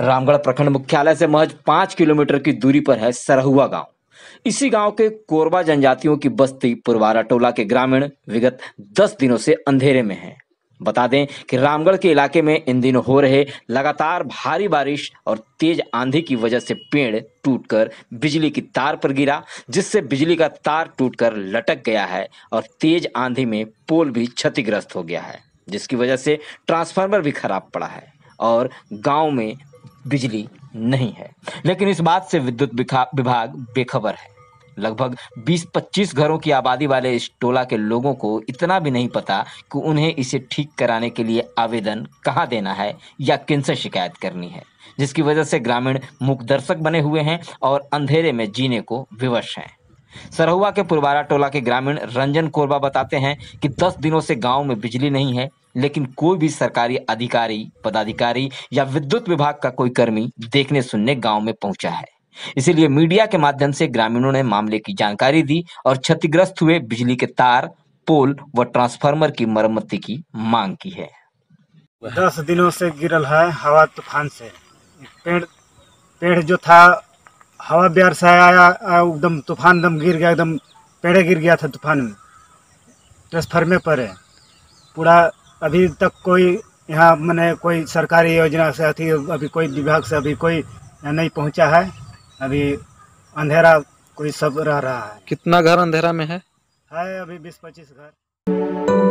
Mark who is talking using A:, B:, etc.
A: रामगढ़ प्रखंड मुख्यालय से महज पांच किलोमीटर की दूरी पर है सरहुआ गांव इसी गांव के कोरबा जनजातियों की बस्ती पुरवारा टोला के ग्रामीण विगत दस दिनों से अंधेरे में है बता दें कि रामगढ़ के इलाके में इन दिनों हो रहे लगातार भारी बारिश और तेज आंधी की वजह से पेड़ टूटकर बिजली की तार पर गिरा जिससे बिजली का तार टूटकर लटक गया है और तेज आंधी में पोल भी क्षतिग्रस्त हो गया है जिसकी वजह से ट्रांसफार्मर भी खराब पड़ा है और गांव में बिजली नहीं है लेकिन इस बात से विद्युत विभाग बेखबर है लगभग 20-25 घरों की आबादी वाले इस टोला के लोगों को इतना भी नहीं पता कि उन्हें इसे ठीक कराने के लिए आवेदन कहाँ देना है या किन से शिकायत करनी है जिसकी वजह से ग्रामीण मुख दर्शक बने हुए हैं और अंधेरे में जीने को विवश हैं सरहुआ के पुरवारा टोला के ग्रामीण रंजन कोरबा बताते हैं कि 10 दिनों से गांव में बिजली नहीं है लेकिन कोई भी सरकारी अधिकारी पदाधिकारी या विद्युत विभाग का कोई कर्मी देखने सुनने गांव में पहुंचा है इसीलिए मीडिया के माध्यम से ग्रामीणों ने मामले की जानकारी दी और क्षतिग्रस्त हुए बिजली के तार पोल व ट्रांसफार्मर की मरम्मती की मांग की है
B: दस दिनों से गिरल है हवा तूफान से पेड़ पेड़ जो था हवा बिहार से आया एकदम तूफान दम गिर गया एकदम पेड़ गिर गया था तूफान में ट्रांसफार्मर पर पूरा अभी तक कोई यहाँ मैंने कोई सरकारी योजना से अथी अभी कोई विभाग से अभी कोई नहीं पहुँचा है अभी अंधेरा कोई सब रह रहा है कितना घर अंधेरा में है है अभी बीस पच्चीस घर